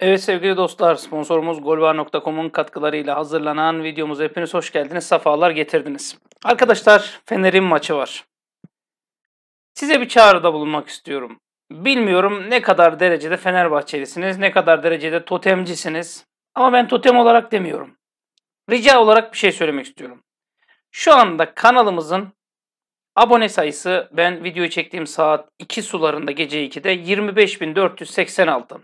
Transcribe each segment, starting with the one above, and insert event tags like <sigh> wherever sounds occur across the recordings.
Evet sevgili dostlar sponsorumuz golbar.com'un katkılarıyla hazırlanan videomuza hepiniz hoş geldiniz. Safalar getirdiniz. Arkadaşlar Fener'in maçı var. Size bir çağrıda bulunmak istiyorum. Bilmiyorum ne kadar derecede Fenerbahçelisiniz, ne kadar derecede totemcisiniz. Ama ben totem olarak demiyorum. Rica olarak bir şey söylemek istiyorum. Şu anda kanalımızın abone sayısı ben videoyu çektiğim saat 2 sularında gece 2'de 25.486.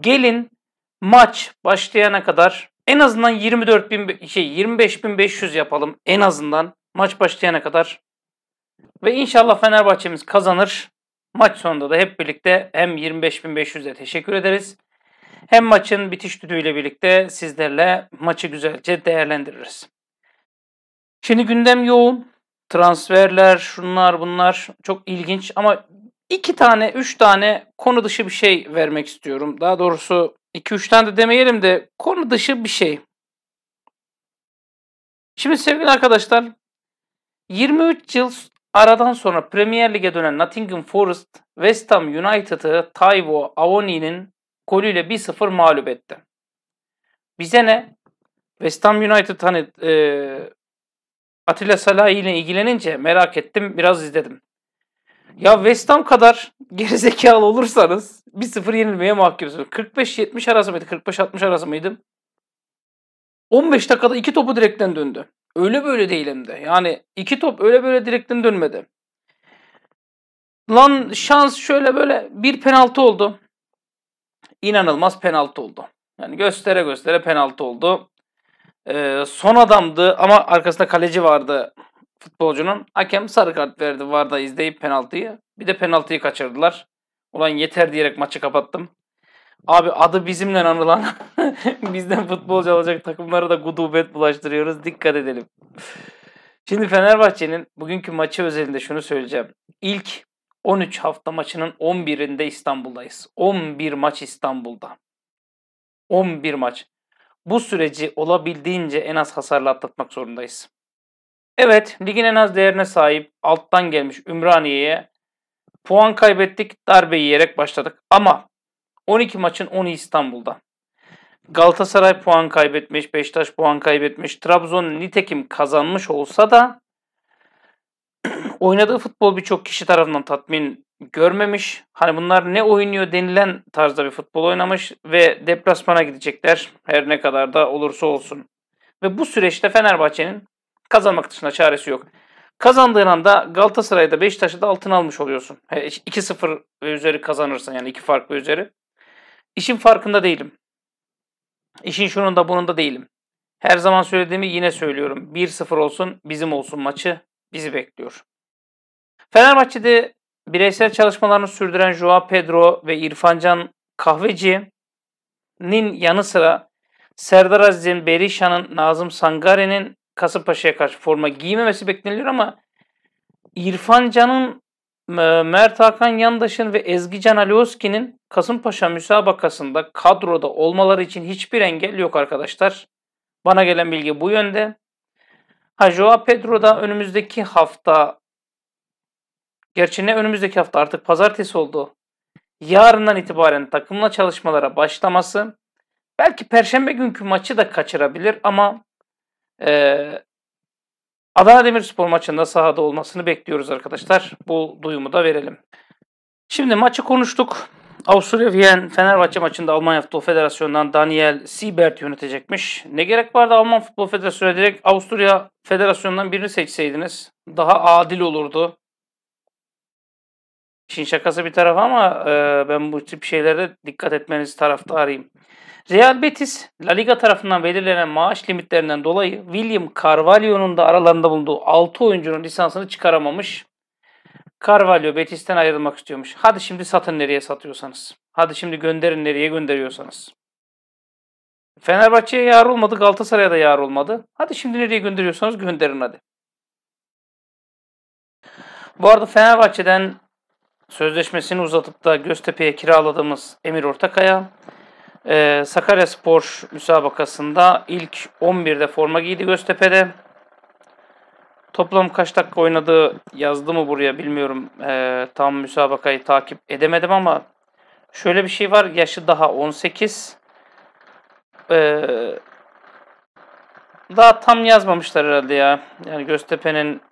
Gelin maç başlayana kadar en azından 24 bin şey 25 bin 500 yapalım en azından maç başlayana kadar. Ve inşallah Fenerbahçe'miz kazanır. Maç sonunda da hep birlikte hem 25.500'e teşekkür ederiz. Hem maçın bitiş düdüğüyle birlikte sizlerle maçı güzelce değerlendiririz. Şimdi gündem yoğun. Transferler, şunlar bunlar çok ilginç ama iki tane, üç tane konu dışı bir şey vermek istiyorum. Daha doğrusu iki üç tane de demeyelim de konu dışı bir şey. Şimdi sevgili arkadaşlar 23 yıl aradan sonra Premier Lig'e dönen Nottingham Forest, West Ham United'ı Taiwo Awoni'nin golüyle 1-0 mağlup etti. Bize ne? West Ham United hani e, Atilla Salahi ile ilgilenince merak ettim, biraz izledim. Ya West Ham kadar <laughs> gerizekalı olursanız 1-0 yenilmeye mahkumsunuz. 45-70 arası mıydı? 45-60 arası mıydı? 15 dakikada iki topu direkten döndü. Öyle böyle değil hem de. Yani iki top öyle böyle direkten dönmedi. Lan şans şöyle böyle bir penaltı oldu. İnanılmaz penaltı oldu. Yani göstere göstere penaltı oldu. Ee, son adamdı ama arkasında kaleci vardı futbolcunun hakem sarı kart verdi VAR'da izleyip penaltıyı. Bir de penaltıyı kaçırdılar. Ulan yeter diyerek maçı kapattım. Abi adı bizimle anılan <laughs> bizden futbolcu alacak takımlara da gudubet bulaştırıyoruz. Dikkat edelim. Şimdi Fenerbahçe'nin bugünkü maçı özelinde şunu söyleyeceğim. İlk 13 hafta maçının 11'inde İstanbul'dayız. 11 maç İstanbul'da. 11 maç. Bu süreci olabildiğince en az hasarlı atlatmak zorundayız. Evet, ligin en az değerine sahip alttan gelmiş Ümraniye'ye puan kaybettik, darbe yiyerek başladık. Ama 12 maçın 10'u İstanbul'da. Galatasaray puan kaybetmiş, Beşiktaş puan kaybetmiş, Trabzon nitekim kazanmış olsa da <clears throat> oynadığı futbol birçok kişi tarafından tatmin görmemiş. Hani bunlar ne oynuyor denilen tarzda bir futbol oynamış ve deplasmana gidecekler her ne kadar da olursa olsun. Ve bu süreçte Fenerbahçe'nin kazanmak dışında çaresi yok. Kazandığın anda Galatasaray'da Beşiktaş'ta da altın almış oluyorsun. 2-0 ve üzeri kazanırsan yani iki fark ve üzeri. İşin farkında değilim. İşin şunun da bunun da değilim. Her zaman söylediğimi yine söylüyorum. 1-0 olsun bizim olsun maçı bizi bekliyor. Fenerbahçe'de bireysel çalışmalarını sürdüren Joao Pedro ve İrfancan Kahveci'nin yanı sıra Serdar Aziz'in, Berisha'nın, Nazım Sangare'nin Kasımpaşa'ya karşı forma giymemesi bekleniliyor ama İrfan Can'ın e, Mert Hakan Yandaş'ın ve Ezgi Can Alioski'nin Kasımpaşa müsabakasında kadroda olmaları için hiçbir engel yok arkadaşlar. Bana gelen bilgi bu yönde. Ha Joao Pedro da önümüzdeki hafta Gerçi ne önümüzdeki hafta artık pazartesi oldu. Yarından itibaren takımla çalışmalara başlaması belki perşembe günkü maçı da kaçırabilir ama Adana Demirspor maçında sahada olmasını bekliyoruz arkadaşlar. Bu duyumu da verelim. Şimdi maçı konuştuk. Avusturya Viyen Fenerbahçe maçında Almanya Futbol Federasyonu'ndan Daniel Siebert yönetecekmiş. Ne gerek vardı Alman Futbol Federasyonu'na direkt Avusturya Federasyonu'ndan birini seçseydiniz daha adil olurdu. İşin şakası bir tarafa ama e, ben bu tip şeylerde dikkat etmeniz taraftarıyım. Real Betis, La Liga tarafından belirlenen maaş limitlerinden dolayı William Carvalho'nun da aralarında bulunduğu 6 oyuncunun lisansını çıkaramamış. Carvalho Betis'ten ayrılmak istiyormuş. Hadi şimdi satın nereye satıyorsanız. Hadi şimdi gönderin nereye gönderiyorsanız. Fenerbahçe'ye yar olmadı, Galatasaray'a da yar olmadı. Hadi şimdi nereye gönderiyorsanız gönderin hadi. Bu arada Fenerbahçe'den sözleşmesini uzatıp da Göztepe'ye kiraladığımız Emir Ortakaya ee, Sakarya müsabakasında ilk 11'de forma giydi Göztepe'de. Toplam kaç dakika oynadığı yazdı mı buraya bilmiyorum. Ee, tam müsabakayı takip edemedim ama şöyle bir şey var. Yaşı daha 18. Ee, daha tam yazmamışlar herhalde ya. Yani Göztepe'nin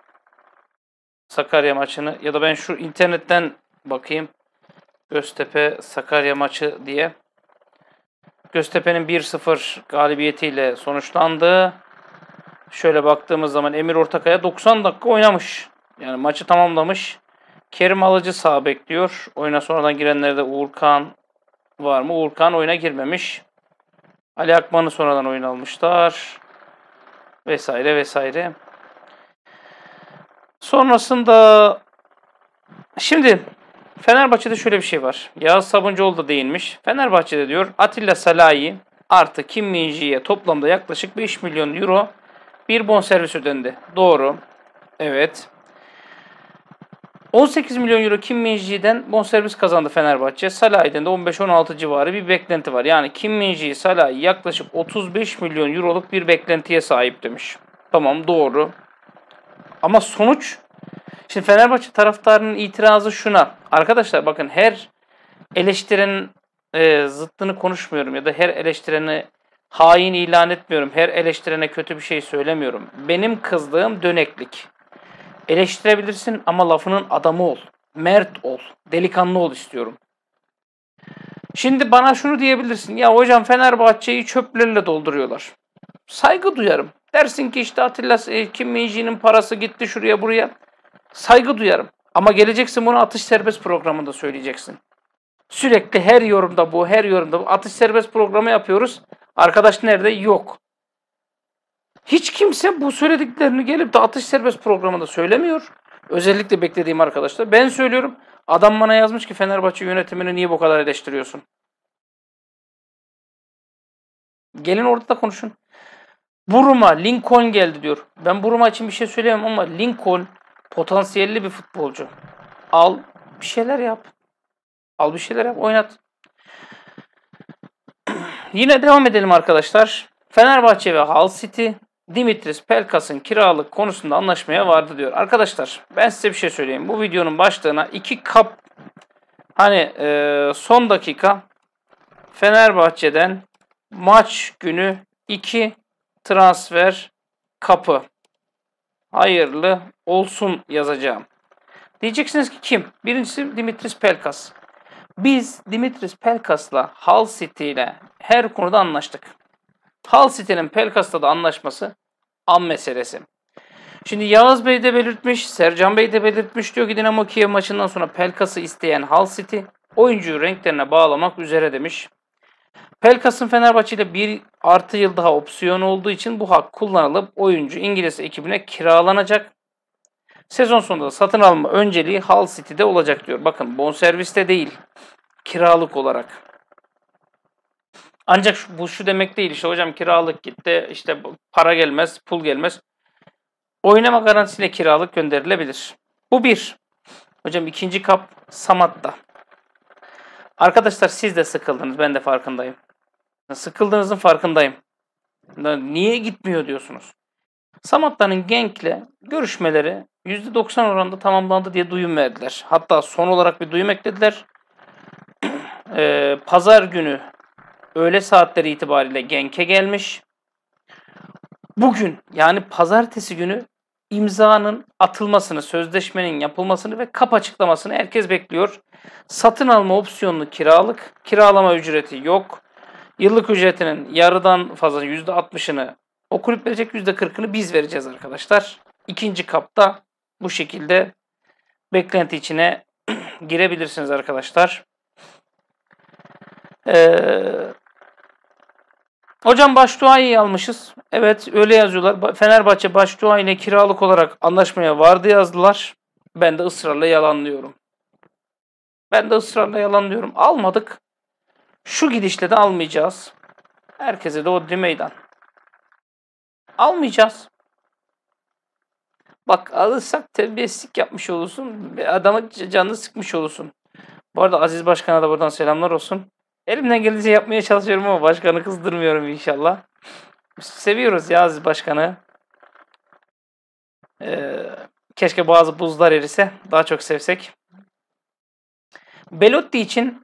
Sakarya maçını ya da ben şu internetten bakayım. Göztepe Sakarya maçı diye. Göztepe'nin 1-0 galibiyetiyle sonuçlandı. Şöyle baktığımız zaman Emir Ortakaya 90 dakika oynamış. Yani maçı tamamlamış. Kerim Alıcı sağ bekliyor. Oyuna sonradan girenlerde Uğurkan var mı? Uğurkan oyuna girmemiş. Ali Akman'ı sonradan oyun almışlar. Vesaire vesaire. Sonrasında şimdi Fenerbahçe'de şöyle bir şey var. Yağız Sabuncuoğlu da değinmiş. Fenerbahçe'de diyor Atilla Salahi artı Kim Minji'ye toplamda yaklaşık 5 milyon euro bir bonservis ödendi. Doğru. Evet. 18 milyon euro Kim Minji'den bonservis kazandı Fenerbahçe. Salah'den de 15-16 civarı bir beklenti var. Yani Kim Minji, Salah yaklaşık 35 milyon euroluk bir beklentiye sahip demiş. Tamam doğru. Ama sonuç Şimdi Fenerbahçe taraftarının itirazı şuna. Arkadaşlar bakın her eleştiren e, zıttını konuşmuyorum ya da her eleştireni hain ilan etmiyorum. Her eleştirene kötü bir şey söylemiyorum. Benim kızdığım döneklik. Eleştirebilirsin ama lafının adamı ol. Mert ol. Delikanlı ol istiyorum. Şimdi bana şunu diyebilirsin. Ya hocam Fenerbahçe'yi çöplerle dolduruyorlar. Saygı duyarım. Dersin ki işte Atilla e, Kim Kimminci'nin parası gitti şuraya buraya saygı duyarım. Ama geleceksin bunu atış serbest programında söyleyeceksin. Sürekli her yorumda bu, her yorumda bu. Atış serbest programı yapıyoruz. Arkadaş nerede? Yok. Hiç kimse bu söylediklerini gelip de atış serbest programında söylemiyor. Özellikle beklediğim arkadaşlar. Ben söylüyorum. Adam bana yazmış ki Fenerbahçe yönetimini niye bu kadar eleştiriyorsun? Gelin orada da konuşun. Buruma Lincoln geldi diyor. Ben Buruma için bir şey söyleyemem ama Lincoln Potansiyelli bir futbolcu. Al bir şeyler yap. Al bir şeyler yap oynat. <clears throat> Yine devam edelim arkadaşlar. Fenerbahçe ve Hull City Dimitris Pelkas'ın kiralık konusunda anlaşmaya vardı diyor. Arkadaşlar ben size bir şey söyleyeyim. Bu videonun başlığına iki kap hani e, son dakika Fenerbahçe'den maç günü iki transfer kapı hayırlı olsun yazacağım. Diyeceksiniz ki kim? Birincisi Dimitris Pelkas. Biz Dimitris Pelkas'la Hal City ile her konuda anlaştık. Hal City'nin Pelkas'la da anlaşması an meselesi. Şimdi Yağız Bey de belirtmiş, Sercan Bey de belirtmiş diyor ki Dinamo Kiev maçından sonra Pelkas'ı isteyen Hal City oyuncuyu renklerine bağlamak üzere demiş. Pelkas'ın Fenerbahçe ile bir artı yıl daha opsiyon olduğu için bu hak kullanılıp oyuncu İngiliz ekibine kiralanacak. Sezon sonunda satın alma önceliği Hull City'de olacak diyor. Bakın bonserviste değil. Kiralık olarak. Ancak bu şu demek değil işte hocam kiralık gitti işte para gelmez pul gelmez. Oynama garantisiyle kiralık gönderilebilir. Bu bir. Hocam ikinci kap Samat'ta. Arkadaşlar siz de sıkıldınız ben de farkındayım. Sıkıldığınızın farkındayım. Niye gitmiyor diyorsunuz. Samatta'nın Genk'le görüşmeleri %90 oranında tamamlandı diye duyum verdiler. Hatta son olarak bir duyum eklediler. <clears throat> ee, Pazar günü öğle saatleri itibariyle Genk'e gelmiş. Bugün yani pazartesi günü imzanın atılmasını, sözleşmenin yapılmasını ve kap açıklamasını herkes bekliyor. Satın alma opsiyonlu kiralık, kiralama ücreti yok. Yıllık ücretinin yarıdan fazla %60'ını o kulüp verecek %40'ını biz vereceğiz arkadaşlar. İkinci kapta bu şekilde beklenti içine <clears throat> girebilirsiniz arkadaşlar. Ee, hocam Başduay'ı almışız. Evet öyle yazıyorlar. Fenerbahçe Başduay ile kiralık olarak anlaşmaya vardı yazdılar. Ben de ısrarla yalanlıyorum. Ben de ısrarla yalanlıyorum. Almadık. Şu gidişle de almayacağız. Herkese de o meydan. Almayacağız. Bak alırsak terbiyesizlik yapmış olursun. Adamı canını sıkmış olursun. Bu arada Aziz Başkan'a da buradan selamlar olsun. Elimden geldiğince yapmaya çalışıyorum ama başkanı kızdırmıyorum inşallah. Seviyoruz ya Aziz Başkan'ı. Ee, keşke bazı buzlar erise. Daha çok sevsek. Belotti için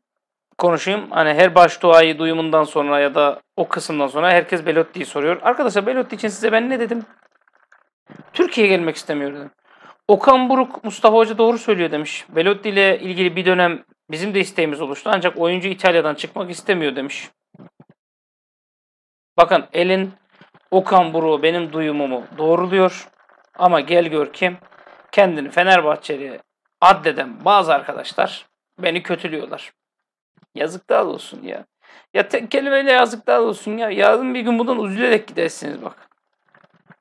konuşayım. Hani her baş duayı duyumundan sonra ya da o kısımdan sonra herkes Belotti'yi soruyor. Arkadaşlar Belotti için size ben ne dedim? Türkiye'ye gelmek istemiyor dedim. Okan Buruk Mustafa Hoca doğru söylüyor demiş. Belotti ile ilgili bir dönem bizim de isteğimiz oluştu. Ancak oyuncu İtalya'dan çıkmak istemiyor demiş. Bakın elin Okan Buruk'u benim duyumumu doğruluyor. Ama gel gör ki kendini Fenerbahçeli'ye addeden bazı arkadaşlar beni kötülüyorlar. Yazıklar olsun ya. Ya tek kelimeyle yazıklar olsun ya. Yarın bir gün bundan üzülerek gidersiniz bak.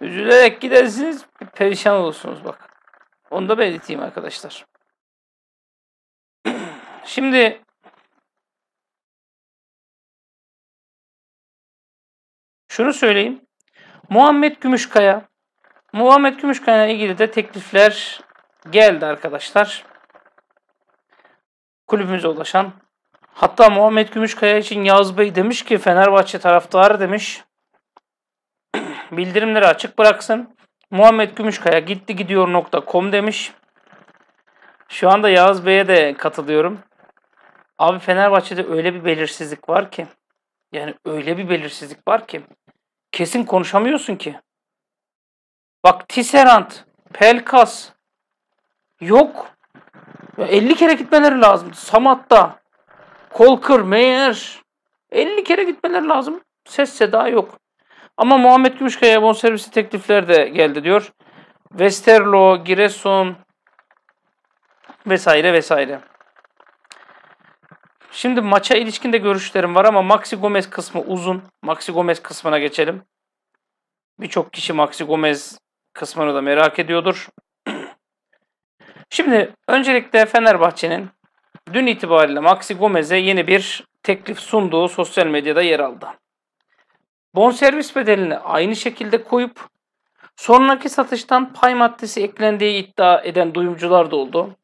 Üzülerek gidersiniz perişan olursunuz bak. Onu da belirteyim arkadaşlar. <clears throat> Şimdi şunu söyleyeyim. Muhammed Gümüşkaya Muhammed Gümüşkaya ile ilgili de teklifler geldi arkadaşlar. Kulübümüze ulaşan Hatta Muhammed Gümüşkaya için Yağız Bey demiş ki Fenerbahçe taraftarı demiş <clears throat> bildirimleri açık bıraksın. Muhammed Gümüşkaya gitti gidiyor nokta.com demiş. Şu anda Yağız Bey'e de katılıyorum. Abi Fenerbahçe'de öyle bir belirsizlik var ki. Yani öyle bir belirsizlik var ki. Kesin konuşamıyorsun ki. Bak Tisserant, Pelkas yok. 50 kere gitmeleri lazım. Samat'ta, kol kır, meğer. 50 kere gitmeler lazım. Ses seda yok. Ama Muhammed Gümüşkaya bonservisi teklifler de geldi diyor. Westerlo, Giresun vesaire vesaire. Şimdi maça ilişkin de görüşlerim var ama Maxi Gomez kısmı uzun. Maxi Gomez kısmına geçelim. Birçok kişi Maxi Gomez kısmını da merak ediyordur. <clears throat> Şimdi öncelikle Fenerbahçe'nin dün itibariyle Maxi Gomez'e yeni bir teklif sunduğu sosyal medyada yer aldı. Bonservis bedelini aynı şekilde koyup sonraki satıştan pay maddesi eklendiği iddia eden duyumcular da oldu.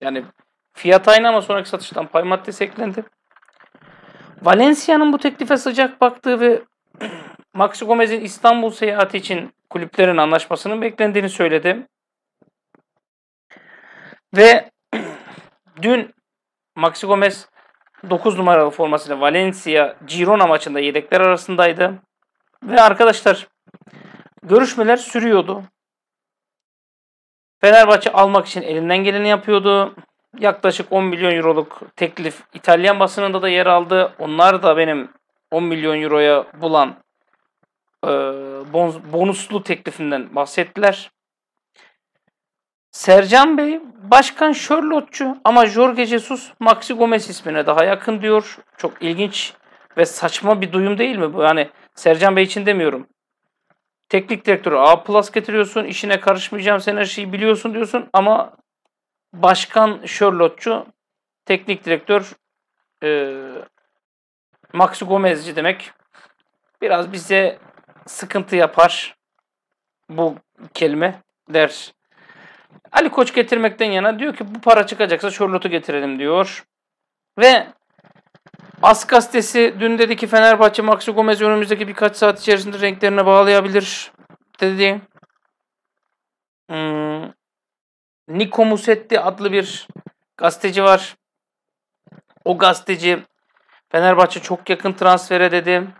Yani fiyat aynı ama sonraki satıştan pay maddesi eklendi. Valencia'nın bu teklife sıcak baktığı ve <clears throat> Maxi Gomez'in İstanbul seyahati için kulüplerin anlaşmasının beklendiğini söyledi. Ve dün Maxi Gomez 9 numaralı formasıyla Valencia Girona maçında yedekler arasındaydı. Ve arkadaşlar görüşmeler sürüyordu. Fenerbahçe almak için elinden geleni yapıyordu. Yaklaşık 10 milyon euroluk teklif İtalyan basınında da yer aldı. Onlar da benim 10 milyon euroya bulan e, bonuslu teklifinden bahsettiler. Sercan Bey, başkan Sherlockçu ama Jorge Jesus Maxi Gomez ismine daha yakın diyor. Çok ilginç ve saçma bir duyum değil mi bu? Yani Sercan Bey için demiyorum. Teknik direktörü A plus getiriyorsun, işine karışmayacağım, sen her şeyi biliyorsun diyorsun ama başkan Sherlockçu, teknik direktör e, Maxi Gomezci demek. Biraz bize sıkıntı yapar bu kelime der Ali Koç getirmekten yana diyor ki bu para çıkacaksa Charlotte'u getirelim diyor. Ve As gazetesi dün dedi ki Fenerbahçe Maxi Gomez önümüzdeki birkaç saat içerisinde renklerine bağlayabilir dedi. Hmm. Niko Musetti adlı bir gazeteci var. O gazeteci Fenerbahçe çok yakın transfere dedi.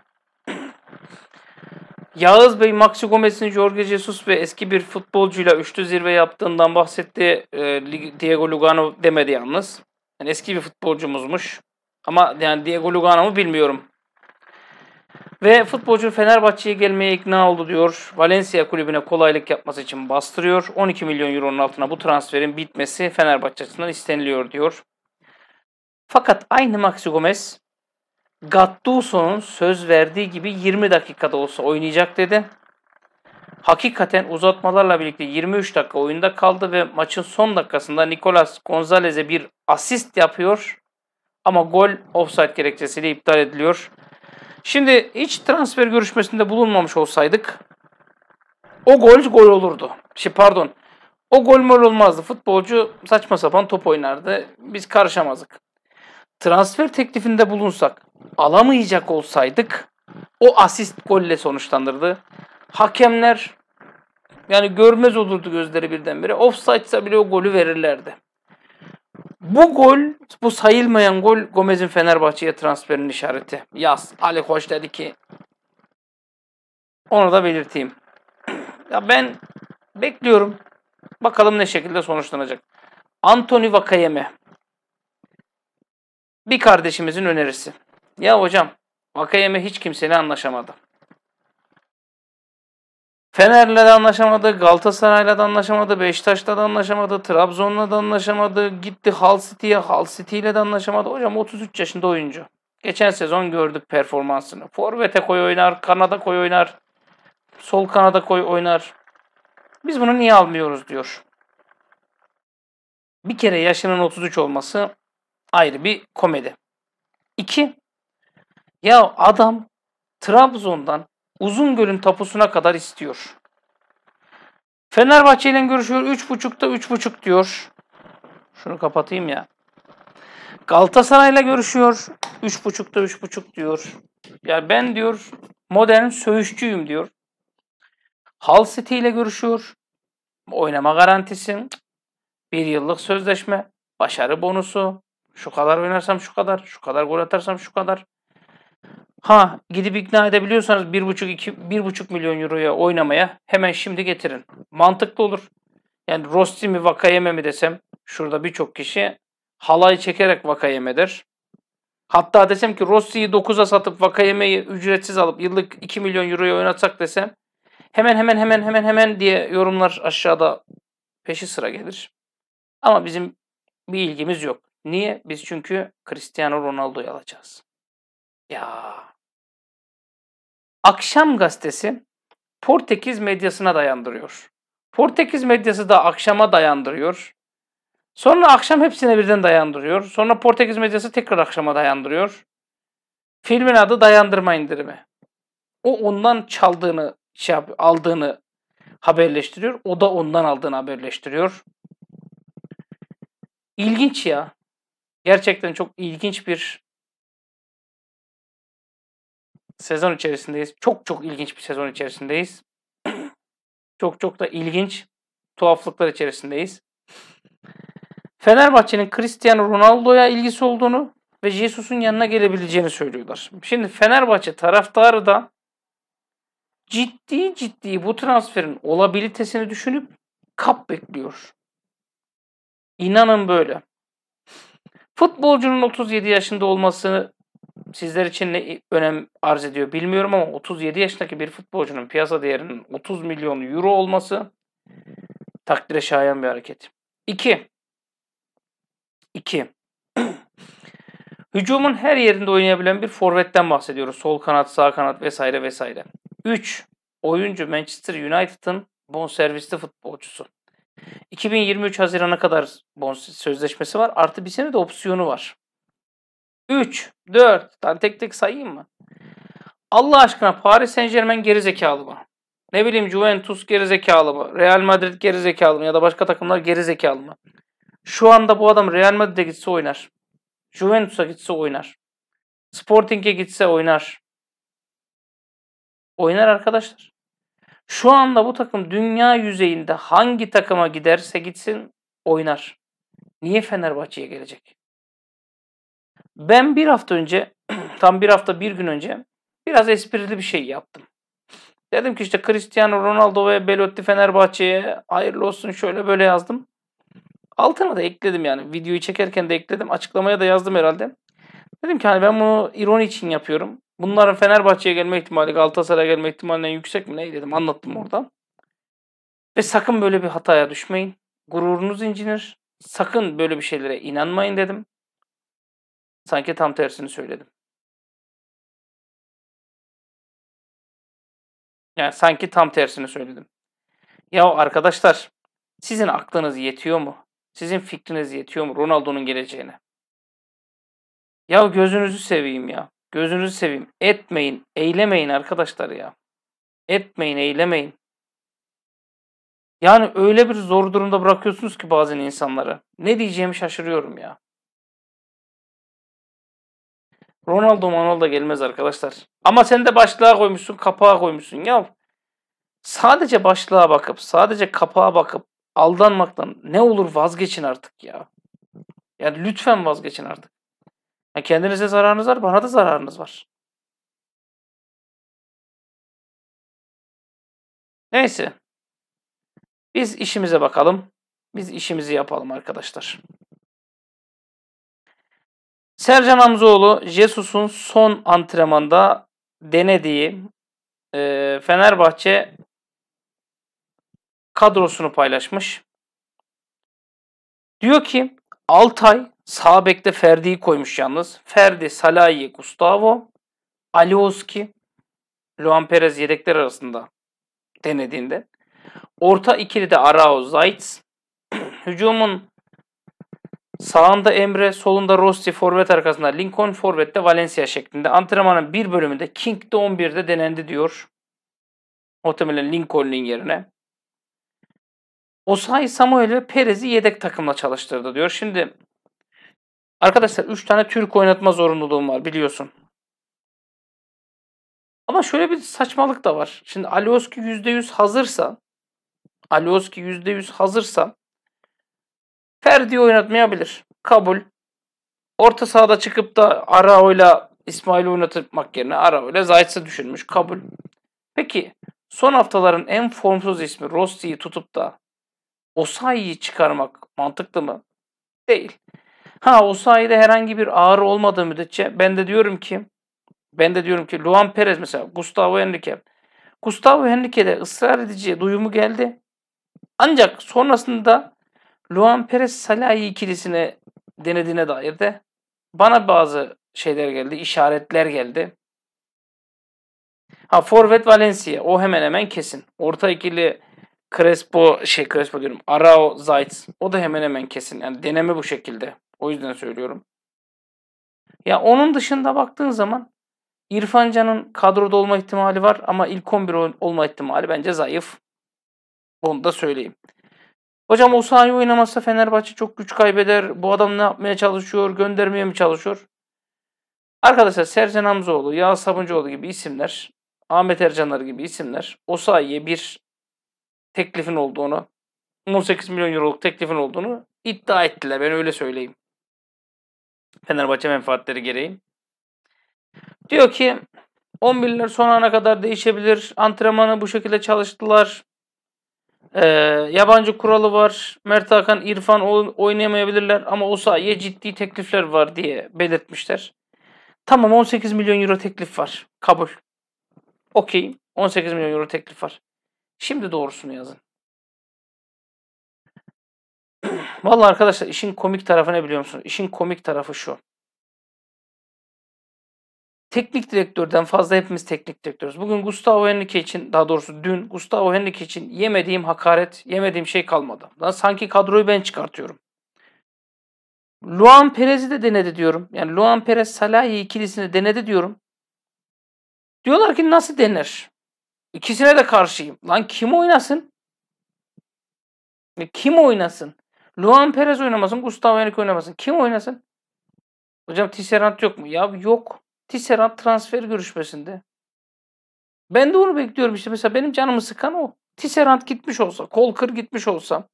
Yağız Bey, Maxi Gomez'in Jorge Jesus ve eski bir futbolcuyla üçlü zirve yaptığından bahsetti. Ee, Diego Lugano demedi yalnız. Yani eski bir futbolcumuzmuş. Ama yani Diego Lugano mu bilmiyorum. Ve futbolcu Fenerbahçe'ye gelmeye ikna oldu diyor. Valencia kulübüne kolaylık yapması için bastırıyor. 12 milyon euronun altına bu transferin bitmesi Fenerbahçe açısından isteniliyor diyor. Fakat aynı Maxi Gomez Gattuso'nun söz verdiği gibi 20 dakikada olsa oynayacak dedi. Hakikaten uzatmalarla birlikte 23 dakika oyunda kaldı ve maçın son dakikasında Nicolas Gonzalez'e bir asist yapıyor. Ama gol offside gerekçesiyle iptal ediliyor. Şimdi hiç transfer görüşmesinde bulunmamış olsaydık o gol gol olurdu. Şey pardon. O gol mol olmazdı. Futbolcu saçma sapan top oynardı. Biz karışamazdık transfer teklifinde bulunsak alamayacak olsaydık o asist golle sonuçlanırdı. Hakemler yani görmez olurdu gözleri birdenbire. Offside'sa bile o golü verirlerdi. Bu gol, bu sayılmayan gol Gomez'in Fenerbahçe'ye transferinin işareti. Yaz. Ali Koç dedi ki onu da belirteyim. <clears throat> Ya ben bekliyorum. Bakalım ne şekilde sonuçlanacak. Anthony Vakayeme bir kardeşimizin önerisi. Ya hocam Vakayeme hiç kimseyle anlaşamadı. Fener'le de anlaşamadı, Galatasaray'la da anlaşamadı, Beşiktaş'la da anlaşamadı, Trabzon'la da anlaşamadı, gitti Hull City'ye, Hull City'yle de anlaşamadı. Hocam 33 yaşında oyuncu. Geçen sezon gördük performansını. Forvet'e koy oynar, kanada koy oynar, sol kanada koy oynar. Biz bunu niye almıyoruz diyor. Bir kere yaşının 33 olması ayrı bir komedi. 2. Ya adam Trabzon'dan Uzungöl'ün tapusuna kadar istiyor. Fenerbahçe ile görüşüyor. 3.5'ta 3.5 diyor. Şunu kapatayım ya. Galatasaray ile görüşüyor. 3.5'ta 3.5 diyor. Ya ben diyor modern söğüşçüyüm diyor. Hull City ile görüşüyor. Oynama garantisin Bir yıllık sözleşme. Başarı bonusu. Şu kadar oynarsam şu kadar. Şu kadar gol atarsam şu kadar. Ha gidip ikna edebiliyorsanız 1,5-1,5 milyon euroya oynamaya hemen şimdi getirin. Mantıklı olur. Yani Rosti mi Vakayeme mi desem şurada birçok kişi halay çekerek Vakayeme'dir. Hatta desem ki Rossi'yi 9'a satıp Vakayeme'yi ücretsiz alıp yıllık 2 milyon euroya oynatsak desem hemen hemen hemen hemen hemen diye yorumlar aşağıda peşi sıra gelir. Ama bizim bir ilgimiz yok. Niye? Biz çünkü Cristiano Ronaldo'yu alacağız. Ya. Akşam gazetesi Portekiz medyasına dayandırıyor. Portekiz medyası da akşama dayandırıyor. Sonra akşam hepsine birden dayandırıyor. Sonra Portekiz medyası tekrar akşama dayandırıyor. Filmin adı Dayandırma indirimi. O ondan çaldığını, şey aldığını haberleştiriyor. O da ondan aldığını haberleştiriyor. İlginç ya. Gerçekten çok ilginç bir sezon içerisindeyiz. Çok çok ilginç bir sezon içerisindeyiz. <clears throat> çok çok da ilginç tuhaflıklar içerisindeyiz. Fenerbahçe'nin Cristiano Ronaldo'ya ilgisi olduğunu ve Jesus'un yanına gelebileceğini söylüyorlar. Şimdi Fenerbahçe taraftarı da ciddi ciddi bu transferin olabilitesini düşünüp kap bekliyor. İnanın böyle. Futbolcunun 37 yaşında olması sizler için ne önem arz ediyor bilmiyorum ama 37 yaşındaki bir futbolcunun piyasa değerinin 30 milyon euro olması takdire şayan bir hareket. 2. 2. <clears throat> Hücumun her yerinde oynayabilen bir forvetten bahsediyoruz. Sol kanat, sağ kanat vesaire vesaire. 3. Oyuncu Manchester United'ın bonservisli futbolcusu. 2023 Haziran'a kadar bonus sözleşmesi var. Artı bir sene de opsiyonu var. 3, 4. ben tek tek sayayım mı? Allah aşkına Paris Saint Germain gerizekalı mı? Ne bileyim Juventus gerizekalı mı? Real Madrid gerizekalı mı? Ya da başka takımlar gerizekalı mı? Şu anda bu adam Real Madrid'e gitse oynar. Juventus'a gitse oynar. Sporting'e gitse oynar. Oynar arkadaşlar. Şu anda bu takım dünya yüzeyinde hangi takıma giderse gitsin oynar. Niye Fenerbahçe'ye gelecek? Ben bir hafta önce, <clears throat> tam bir hafta bir gün önce biraz esprili bir şey yaptım. Dedim ki işte Cristiano Ronaldo ve Belotti Fenerbahçe'ye hayırlı olsun şöyle böyle yazdım. Altına da ekledim yani. Videoyu çekerken de ekledim. Açıklamaya da yazdım herhalde. Dedim ki hani ben bunu ironi için yapıyorum. Bunların Fenerbahçe'ye gelme ihtimali, Galatasaray'a gelme ihtimalinden yüksek mi? Ne dedim anlattım orada. Ve sakın böyle bir hataya düşmeyin. Gururunuz incinir. Sakın böyle bir şeylere inanmayın dedim. Sanki tam tersini söyledim. Yani sanki tam tersini söyledim. Ya arkadaşlar sizin aklınız yetiyor mu? Sizin fikriniz yetiyor mu Ronaldo'nun geleceğine? Ya gözünüzü seveyim ya. Gözünüzü seveyim. Etmeyin, eylemeyin arkadaşlar ya. Etmeyin, eylemeyin. Yani öyle bir zor durumda bırakıyorsunuz ki bazen insanları. Ne diyeceğimi şaşırıyorum ya. Ronaldo Manolda gelmez arkadaşlar. Ama sen de başlığa koymuşsun, kapağa koymuşsun ya. Sadece başlığa bakıp, sadece kapağa bakıp aldanmaktan ne olur vazgeçin artık ya. Yani lütfen vazgeçin artık. Yani kendinize zararınız var, bana da zararınız var. Neyse. Biz işimize bakalım. Biz işimizi yapalım arkadaşlar. Sercan Hamzoğlu, Jesus'un son antrenmanda denediği e, Fenerbahçe kadrosunu paylaşmış. Diyor ki ay. Sağ bekte Ferdi'yi koymuş yalnız. Ferdi, Salahi, Gustavo, Alioski, Luan Perez yedekler arasında denediğinde. Orta ikili de Arao, Zaitz. <clears throat> Hücumun sağında Emre, solunda Rossi, forvet arkasında Lincoln, forvette Valencia şeklinde. Antrenmanın bir bölümünde King de 11'de denendi diyor. Muhtemelen Lincoln'in yerine. Osayi Samuel ve Perez'i yedek takımla çalıştırdı diyor. Şimdi Arkadaşlar 3 tane Türk oynatma zorunluluğum var biliyorsun. Ama şöyle bir saçmalık da var. Şimdi Alioski %100 hazırsa Alioski %100 hazırsa Ferdi oynatmayabilir. Kabul. Orta sahada çıkıp da Arao'yla İsmail'i oynatmak yerine Arao'yla Zayt'sı düşünmüş. Kabul. Peki son haftaların en formsuz ismi Rossi'yi tutup da Osayi'yi çıkarmak mantıklı mı? Değil. Ha o sayede herhangi bir ağrı olmadığı müddetçe ben de diyorum ki ben de diyorum ki Luan Perez mesela Gustavo Henrique. Gustavo Henrique'de ısrar edici duyumu geldi. Ancak sonrasında Luan Perez Salahi ikilisine denediğine dair de bana bazı şeyler geldi, işaretler geldi. Ha Forvet Valencia o hemen hemen kesin. Orta ikili Crespo şey Crespo diyorum. Arao Zayt o da hemen hemen kesin. Yani deneme bu şekilde. O yüzden söylüyorum. Ya onun dışında baktığın zaman İrfan Can'ın kadroda olma ihtimali var ama ilk 11 olma ihtimali bence zayıf. Onu da söyleyeyim. Hocam o sahayı oynamazsa Fenerbahçe çok güç kaybeder. Bu adam ne yapmaya çalışıyor? Göndermeye mi çalışıyor? Arkadaşlar Sercan Hamzoğlu, Yağız Sabuncuoğlu gibi isimler, Ahmet Ercanlar gibi isimler o sahaya bir teklifin olduğunu, 18 milyon euroluk teklifin olduğunu iddia ettiler. Ben öyle söyleyeyim. Fenerbahçe menfaatleri gereği. Diyor ki 11'ler son ana kadar değişebilir. Antrenmanı bu şekilde çalıştılar. Ee, yabancı kuralı var. Mert Hakan, İrfan oynayamayabilirler ama o sahaya ciddi teklifler var diye belirtmişler. Tamam 18 milyon euro teklif var. Kabul. Okey. 18 milyon euro teklif var. Şimdi doğrusunu yazın. Vallahi arkadaşlar işin komik tarafı ne biliyor musunuz? İşin komik tarafı şu. Teknik direktörden fazla hepimiz teknik direktörüz. Bugün Gustavo Henrique için, daha doğrusu dün Gustavo Henrique için yemediğim hakaret, yemediğim şey kalmadı. Lan sanki kadroyu ben çıkartıyorum. Luan Perez'i de denedi diyorum. Yani Luan Perez Salahi ikilisini denedi diyorum. Diyorlar ki nasıl denir? İkisine de karşıyım. Lan kim oynasın? E, kim oynasın? Luan Perez oynamasın, Gustavo Henrique oynamasın. Kim oynasın? Hocam Tisserant yok mu? Ya yok. Tisserant transfer görüşmesinde. Ben de onu bekliyorum işte. Mesela benim canımı sıkan o. Tisserant gitmiş olsa, Kolkır gitmiş olsa,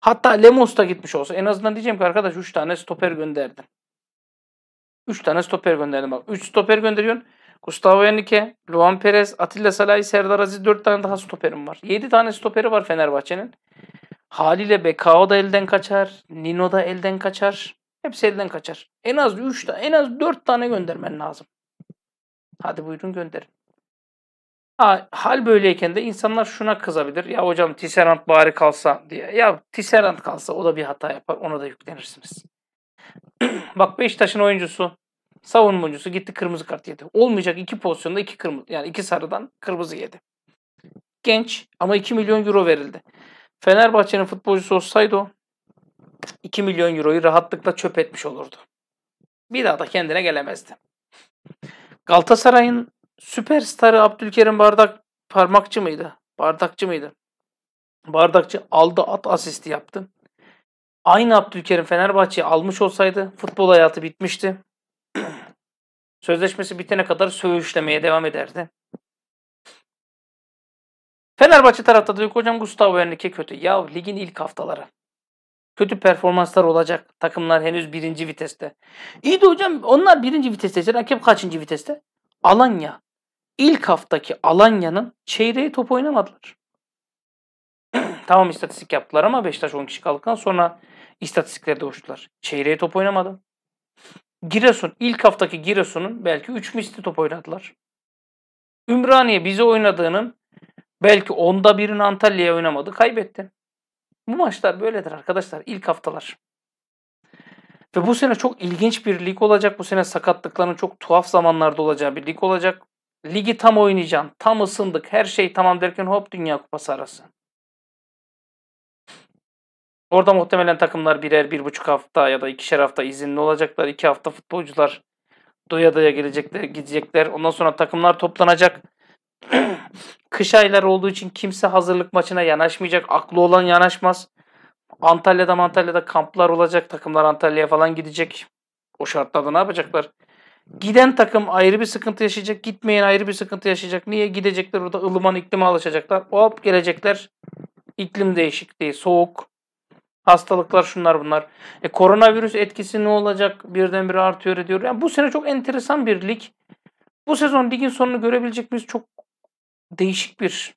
hatta Lemos da gitmiş olsa en azından diyeceğim ki arkadaş 3 tane stoper gönderdim. 3 tane stoper gönderdim bak. 3 stoper gönderiyorsun. Gustavo Henrique, Luan Perez, Atilla Salay, Serdar Aziz 4 tane daha stoperim var. 7 tane stoperi var Fenerbahçe'nin. Haliyle Bekao da elden kaçar. Nino da elden kaçar. Hepsi elden kaçar. En az 3 tane, en az 4 tane göndermen lazım. Hadi buyurun gönderin. Ha, hal böyleyken de insanlar şuna kızabilir. Ya hocam Tisserant bari kalsa diye. Ya Tisserant kalsa o da bir hata yapar. Ona da yüklenirsiniz. <clears throat> Bak Beşiktaş'ın oyuncusu, savunmacısı gitti kırmızı kart yedi. Olmayacak iki pozisyonda iki kırmızı yani iki sarıdan kırmızı yedi. Genç ama 2 milyon euro verildi. Fenerbahçe'nin futbolcusu olsaydı o 2 milyon euroyu rahatlıkla çöp etmiş olurdu. Bir daha da kendine gelemezdi. Galatasaray'ın süperstarı Abdülkerim Bardak parmakçı mıydı? Bardakçı mıydı? Bardakçı aldı at asisti yaptı. Aynı Abdülkerim Fenerbahçe'yi almış olsaydı futbol hayatı bitmişti. <clears throat> Sözleşmesi bitene kadar söğüşlemeye devam ederdi. Fenerbahçe tarafta diyor hocam Gustavo Henrique kötü. Ya ligin ilk haftaları. Kötü performanslar olacak. Takımlar henüz birinci viteste. İyi de hocam onlar birinci viteste. Rakip kaçıncı viteste? Alanya. İlk haftaki Alanya'nın çeyreği top oynamadılar. <clears throat> tamam istatistik yaptılar ama Beşiktaş 10 kişi kaldıktan sonra istatistiklerde uçtular. Çeyreği top oynamadı. Giresun, ilk haftaki Giresun'un belki 3 misli top oynadılar. Ümraniye bize oynadığının Belki onda birini Antalya'ya oynamadı, kaybetti. Bu maçlar böyledir arkadaşlar. ilk haftalar. Ve bu sene çok ilginç bir lig olacak. Bu sene sakatlıkların çok tuhaf zamanlarda olacağı bir lig olacak. Ligi tam oynayacaksın. Tam ısındık. Her şey tamam derken hop Dünya Kupası arası. Orada muhtemelen takımlar birer bir buçuk hafta ya da ikişer hafta izinli olacaklar. iki hafta futbolcular doya doya gelecekler, gidecekler. Ondan sonra takımlar toplanacak. Kış ayları olduğu için kimse hazırlık maçına yanaşmayacak. Aklı olan yanaşmaz. Antalya'da Antalya'da kamplar olacak. Takımlar Antalya'ya falan gidecek. O şartlarda ne yapacaklar? Giden takım ayrı bir sıkıntı yaşayacak. Gitmeyen ayrı bir sıkıntı yaşayacak. Niye? Gidecekler orada ılıman iklime alışacaklar. Hop gelecekler. İklim değişikliği, soğuk, hastalıklar şunlar bunlar. E, koronavirüs etkisi ne olacak? Birdenbire artıyor ediyor. Yani bu sene çok enteresan bir lig. Bu sezon ligin sonunu görebilecek miyiz? Çok değişik bir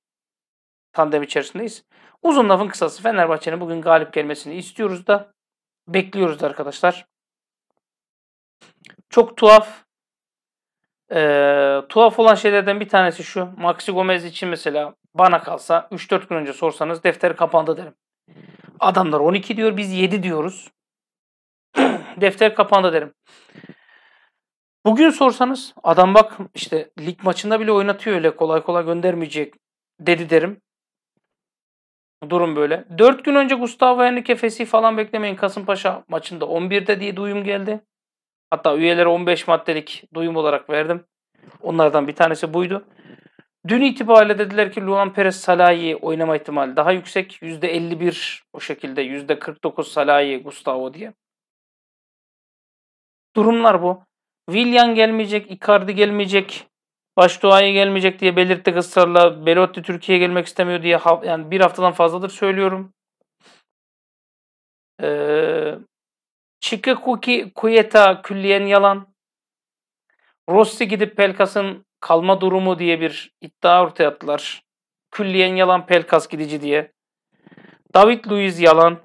tandem içerisindeyiz. Uzun lafın kısası Fenerbahçe'nin bugün galip gelmesini istiyoruz da bekliyoruz da arkadaşlar. Çok tuhaf e, tuhaf olan şeylerden bir tanesi şu. Maxi Gomez için mesela bana kalsa 3-4 gün önce sorsanız defteri kapandı derim. Adamlar 12 diyor biz 7 diyoruz. <clears throat> defter kapandı derim. Bugün sorsanız adam bak işte lig maçında bile oynatıyor öyle kolay kolay göndermeyecek dedi derim. Durum böyle. 4 gün önce Gustavo Henrique fesih falan beklemeyin. Kasımpaşa maçında 11'de diye duyum geldi. Hatta üyelere 15 maddelik duyum olarak verdim. Onlardan bir tanesi buydu. Dün itibariyle dediler ki Luan Perez Salah'yı oynama ihtimali daha yüksek. %51 o şekilde %49 Salah'yı Gustavo diye. Durumlar bu. Willian gelmeyecek, Icardi gelmeyecek, Başdoğa'ya gelmeyecek diye belirtti ısrarla. Belotti Türkiye'ye gelmek istemiyor diye yani bir haftadan fazladır söylüyorum. Ee, Çika Kuki Kuyeta külliyen yalan. Rossi gidip Pelkas'ın kalma durumu diye bir iddia ortaya attılar. Külliyen yalan Pelkas gidici diye. David Luiz yalan.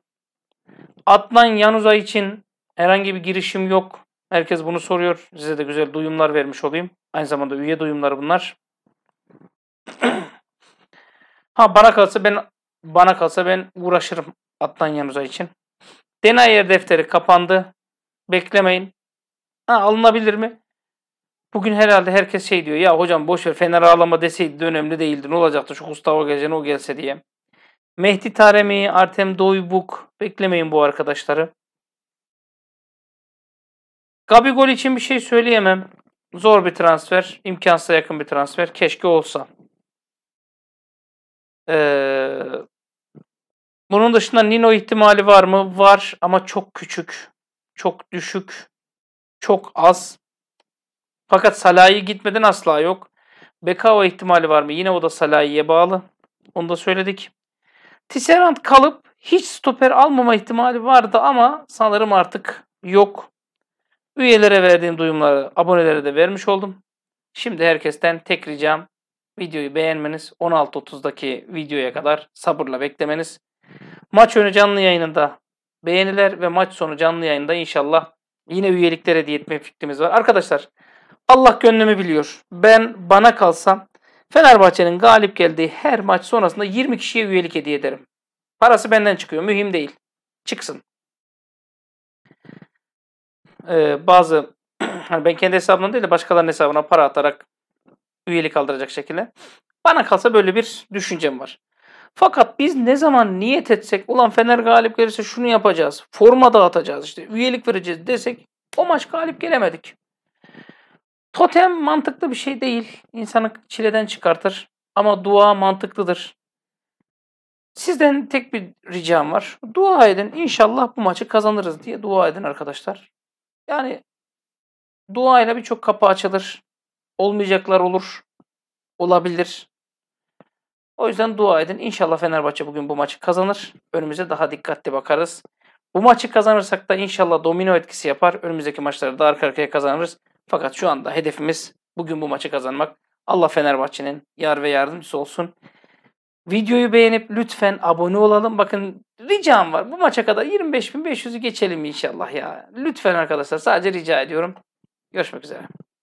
Atlan Yanuza için herhangi bir girişim yok. Herkes bunu soruyor. Size de güzel duyumlar vermiş olayım. Aynı zamanda üye duyumları bunlar. <clears throat> ha bana kalsa ben bana kalsa ben uğraşırım attan Yanuza için. Denayer defteri kapandı. Beklemeyin. Ha, alınabilir mi? Bugün herhalde herkes şey diyor. Ya hocam boş ver Fener ağlama deseydi de önemli değildi. Ne olacaktı şu Gustavo geleceğine o gelse diye. Mehdi Taremi, Artem Doybuk beklemeyin bu arkadaşları. Gabigol için bir şey söyleyemem. Zor bir transfer. imkansıza yakın bir transfer. Keşke olsa. Ee, bunun dışında Nino ihtimali var mı? Var ama çok küçük. Çok düşük. Çok az. Fakat Salah'ı gitmeden asla yok. Bekao ihtimali var mı? Yine o da Salah'ı'ya bağlı. Onu da söyledik. Tisserand kalıp hiç stoper almama ihtimali vardı ama sanırım artık yok. Üyelere verdiğim duyumları abonelere de vermiş oldum. Şimdi herkesten tek ricam videoyu beğenmeniz, 16.30'daki videoya kadar sabırla beklemeniz. Maç önü canlı yayınında beğeniler ve maç sonu canlı yayında inşallah yine üyelikler hediye etme fikrimiz var. Arkadaşlar Allah gönlümü biliyor. Ben bana kalsam Fenerbahçe'nin galip geldiği her maç sonrasında 20 kişiye üyelik hediye ederim. Parası benden çıkıyor. Mühim değil. Çıksın e, bazı <clears throat> hani ben kendi hesabımdan değil de başkalarının hesabına para atarak üyelik kaldıracak şekilde. Bana kalsa böyle bir düşüncem var. Fakat biz ne zaman niyet etsek ulan Fener galip gelirse şunu yapacağız. Forma dağıtacağız işte üyelik vereceğiz desek o maç galip gelemedik. Totem mantıklı bir şey değil. İnsanı çileden çıkartır. Ama dua mantıklıdır. Sizden tek bir ricam var. Dua edin. İnşallah bu maçı kazanırız diye dua edin arkadaşlar. Yani duayla birçok kapı açılır. Olmayacaklar olur. Olabilir. O yüzden dua edin. İnşallah Fenerbahçe bugün bu maçı kazanır. Önümüze daha dikkatli bakarız. Bu maçı kazanırsak da inşallah domino etkisi yapar. Önümüzdeki maçları da arka arkaya kazanırız. Fakat şu anda hedefimiz bugün bu maçı kazanmak. Allah Fenerbahçe'nin yar ve yardımcısı olsun. Videoyu beğenip lütfen abone olalım. Bakın ricam var. Bu maça kadar 25.500'ü geçelim inşallah ya. Lütfen arkadaşlar sadece rica ediyorum. Görüşmek üzere.